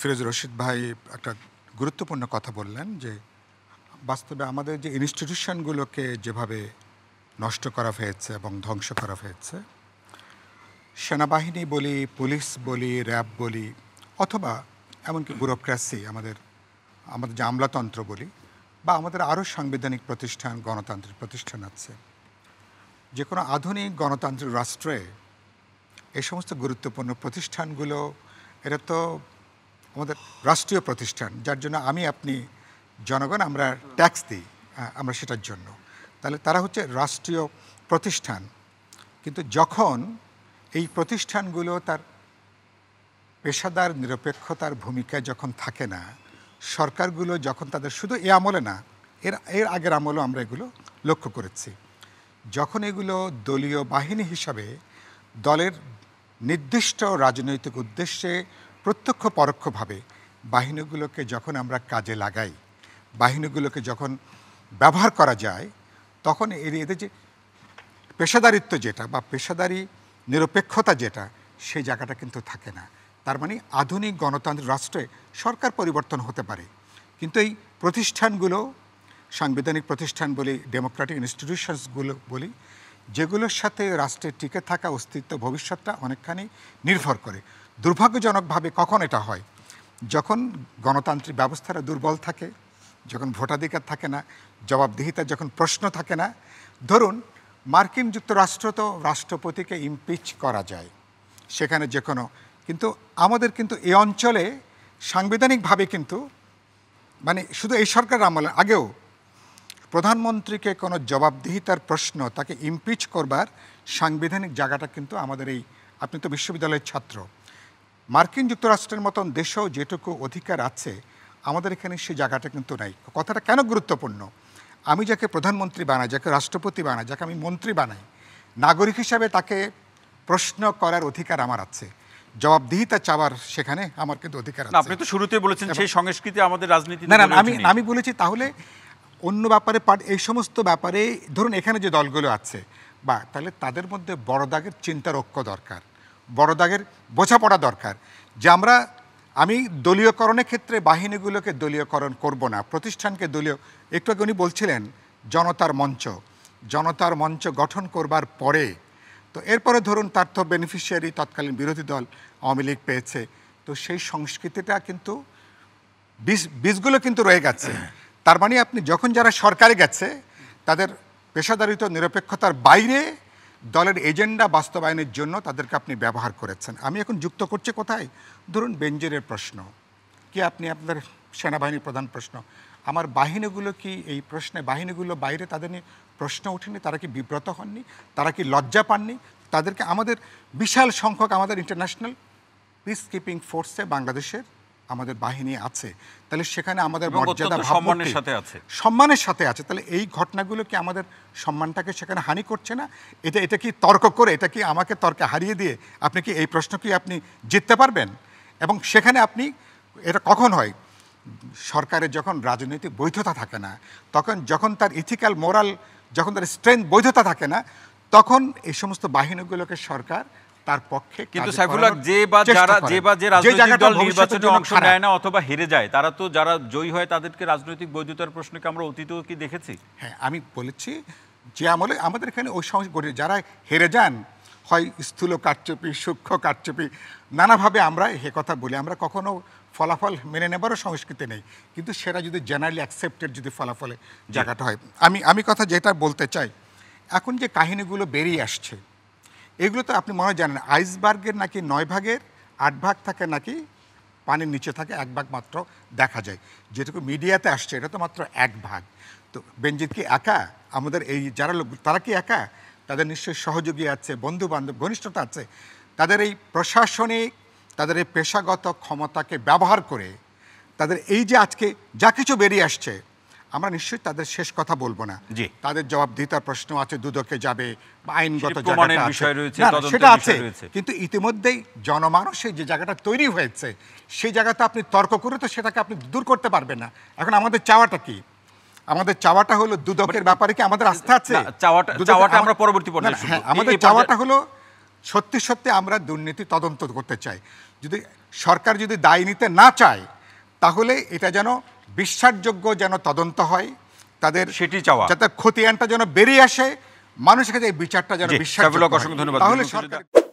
ফিরোজ রশিদ ভাই একটা গুরুত্বপূর্ণ কথা বললেন যে বাস্তবে আমাদের যে ইনস্টিটিউশনগুলোকে যেভাবে নষ্ট করা হয়েছে এবং ধ্বংস করা হয়েছে সেনাবাহিনী বলি পুলিশ বলি র্যাব বলি অথবা এমনকি ব্যুরোক্রাসি আমাদের আমাদের যে আমলাতন্ত্র বলি বা আমাদের আরও সাংবিধানিক প্রতিষ্ঠান গণতান্ত্রিক প্রতিষ্ঠান আছে যে কোনো আধুনিক গণতান্ত্রিক রাষ্ট্রে এ সমস্ত গুরুত্বপূর্ণ প্রতিষ্ঠানগুলো এটা তো আমাদের রাষ্ট্রীয় প্রতিষ্ঠান যার জন্য আমি আপনি জনগণ আমরা ট্যাক্স দিই আমরা সেটার জন্য তাহলে তারা হচ্ছে রাষ্ট্রীয় প্রতিষ্ঠান কিন্তু যখন এই প্রতিষ্ঠানগুলো তার পেশাদার নিরপেক্ষতার ভূমিকা যখন থাকে না সরকারগুলো যখন তাদের শুধু এ আমলে না এর এর আগের আমলেও আমরা এগুলো লক্ষ্য করেছি যখন এগুলো দলীয় বাহিনী হিসাবে দলের নির্দিষ্ট রাজনৈতিক উদ্দেশ্যে প্রত্যক্ষ পরোক্ষভাবে বাহিনীগুলোকে যখন আমরা কাজে লাগাই বাহিনীগুলোকে যখন ব্যবহার করা যায় তখন এর এদের যে পেশাদারিত্ব যেটা বা পেশাদারি নিরপেক্ষতা যেটা সেই জায়গাটা কিন্তু থাকে না তার মানে আধুনিক গণতান্ত্রিক রাষ্ট্রে সরকার পরিবর্তন হতে পারে কিন্তু এই প্রতিষ্ঠানগুলো সাংবিধানিক প্রতিষ্ঠান বলি ডেমোক্রেটিক ইনস্টিটিউশনসগুলো বলি যেগুলোর সাথে রাষ্ট্রের টিকে থাকা অস্তিত্ব ভবিষ্যৎটা অনেকখানি নির্ভর করে দুর্ভাগ্যজনকভাবে কখন এটা হয় যখন গণতান্ত্রিক ব্যবস্থাটা দুর্বল থাকে যখন ভোটাধিকার থাকে না জবাবদিহিতা যখন প্রশ্ন থাকে না ধরুন মার্কিন যুক্তরাষ্ট্র তো রাষ্ট্রপতিকে ইমপিচ করা যায় সেখানে যে কোনো কিন্তু আমাদের কিন্তু এই অঞ্চলে সাংবিধানিকভাবে কিন্তু মানে শুধু এই সরকার আমলে আগেও প্রধানমন্ত্রীকে কোনো জবাবদিহিতার প্রশ্ন তাকে ইমপিচ করবার সাংবিধানিক জায়গাটা কিন্তু আমাদের এই আপনি তো বিশ্ববিদ্যালয়ের ছাত্র মার্কিন যুক্তরাষ্ট্রের মতন দেশেও যেটুকু অধিকার আছে আমাদের এখানে সে জায়গাটা কিন্তু নাই কথাটা কেন গুরুত্বপূর্ণ আমি যাকে প্রধানমন্ত্রী বানাই যাকে রাষ্ট্রপতি বানাই যাকে আমি মন্ত্রী বানাই নাগরিক হিসাবে তাকে প্রশ্ন করার অধিকার আমার আছে জবাবদিহিতা চাওয়ার সেখানে আমার কিন্তু অধিকার আছে আপনি তো শুরুতে বলেছেন সেই সংস্কৃতি আমাদের রাজনীতি না না আমি আমি বলেছি তাহলে অন্য ব্যাপারে এই সমস্ত ব্যাপারে ধরুন এখানে যে দলগুলো আছে বা তাহলে তাদের মধ্যে বড় দাগের চিন্তার ঐক্য দরকার বড় দাগের বোঝাপড়া দরকার যে আমরা আমি দলীয়করণের ক্ষেত্রে বাহিনীগুলোকে দলীয়করণ করব না প্রতিষ্ঠানকে দলীয় একটু আগে উনি বলছিলেন জনতার মঞ্চ জনতার মঞ্চ গঠন করবার পরে তো এরপরে ধরুন তার তো বেনিফিশিয়ারি তৎকালীন বিরোধী দল আওয়ামী লীগ পেয়েছে তো সেই সংস্কৃতিটা কিন্তু বীজ বীজগুলো কিন্তু রয়ে গেছে তার মানে আপনি যখন যারা সরকারে গেছে তাদের পেশাদারিত নিরপেক্ষতার বাইরে দলের এজেন্ডা বাস্তবায়নের জন্য তাদেরকে আপনি ব্যবহার করেছেন আমি এখন যুক্ত করছি কোথায় ধরুন বেঞ্জেরের প্রশ্ন কি আপনি আপনার সেনাবাহিনীর প্রধান প্রশ্ন আমার বাহিনীগুলো কি এই প্রশ্নে বাহিনীগুলো বাইরে তাদের নিয়ে প্রশ্ন ওঠেনি তারা কি বিব্রত হননি তারা কি লজ্জা পাননি তাদেরকে আমাদের বিশাল সংখ্যক আমাদের ইন্টারন্যাশনাল পিস কিপিং ফোর্সে বাংলাদেশের আমাদের বাহিনী আছে তাহলে সেখানে আমাদের মর্যাদা সম্মানের সাথে আছে সম্মানের সাথে আছে তাহলে এই ঘটনাগুলো কি আমাদের সম্মানটাকে সেখানে হানি করছে না এটা এটা কি তর্ক করে এটা কি আমাকে তর্কে হারিয়ে দিয়ে আপনি কি এই প্রশ্ন কি আপনি জিততে পারবেন এবং সেখানে আপনি এটা কখন হয় সরকারের যখন রাজনৈতিক বৈধতা থাকে না তখন যখন তার ইথিক্যাল মোরাল যখন তার স্ট্রেংথ বৈধতা থাকে না তখন এই সমস্ত বাহিনীগুলোকে সরকার তার পক্ষে কিন্তু সাইফুল্লাহ যে বা যারা যে বা যে রাজনৈতিক দল নির্বাচনে অংশ নেয় না অথবা হেরে যায় তারা তো যারা জয়ী হয় তাদেরকে রাজনৈতিক বৈধতার প্রশ্নকে আমরা অতীতেও কি দেখেছি হ্যাঁ আমি বলেছি যে আমলে আমাদের এখানে ওই সমস্যা ঘটে যারা হেরে যান হয় স্থূল কারচুপি সূক্ষ্ম কারচুপি নানাভাবে আমরা হে কথা বলি আমরা কখনো ফলাফল মেনে নেবারও সংস্কৃতি নেই কিন্তু সেটা যদি জেনারেলি অ্যাকসেপ্টেড যদি ফলাফলে জায়গাটা হয় আমি আমি কথা যেটা বলতে চাই এখন যে কাহিনীগুলো বেরিয়ে আসছে এগুলো তো আপনি মনে জানেন আইসবার্গের নাকি নয় ভাগের আট ভাগ থাকে নাকি পানির নিচে থাকে এক ভাগ মাত্র দেখা যায় যেটুকু মিডিয়াতে আসছে এটা তো মাত্র এক ভাগ তো বেঞ্জিত কি একা আমাদের এই যারা লোক তারা কি একা তাদের নিশ্চয়ই সহযোগী আছে বন্ধু বান্ধব ঘনিষ্ঠতা আছে তাদের এই প্রশাসনিক তাদের এই পেশাগত ক্ষমতাকে ব্যবহার করে তাদের এই যে আজকে যা কিছু বেরিয়ে আসছে আমরা নিশ্চয়ই তাদের শেষ কথা বলবো না তাদের জবাব দিতার প্রশ্ন আছে দুদকে যাবে আইনগত সেটা আছে কিন্তু ইতিমধ্যেই জনমানুষের যে জায়গাটা তৈরি হয়েছে সেই জায়গাতে আপনি তর্ক করে তো সেটাকে আপনি দূর করতে পারবেন না এখন আমাদের চাওয়াটা কি আমাদের চাওয়াটা হলো দুদকের ব্যাপারে কি আমাদের আস্থা আছে চাওয়াটা আমরা পরবর্তী হ্যাঁ, আমাদের চাওয়াটা হলো সত্যি সত্যি আমরা দুর্নীতি তদন্ত করতে চাই যদি সরকার যদি দায় নিতে না চায় তাহলে এটা যেন বিশ্বাসযোগ্য যেন তদন্ত হয় তাদের সেটি চাওয়া যাতে খতিয়ানটা যেন বেরিয়ে আসে মানুষের কাছে বিচারটা যেন বিশ্বাস তাহলে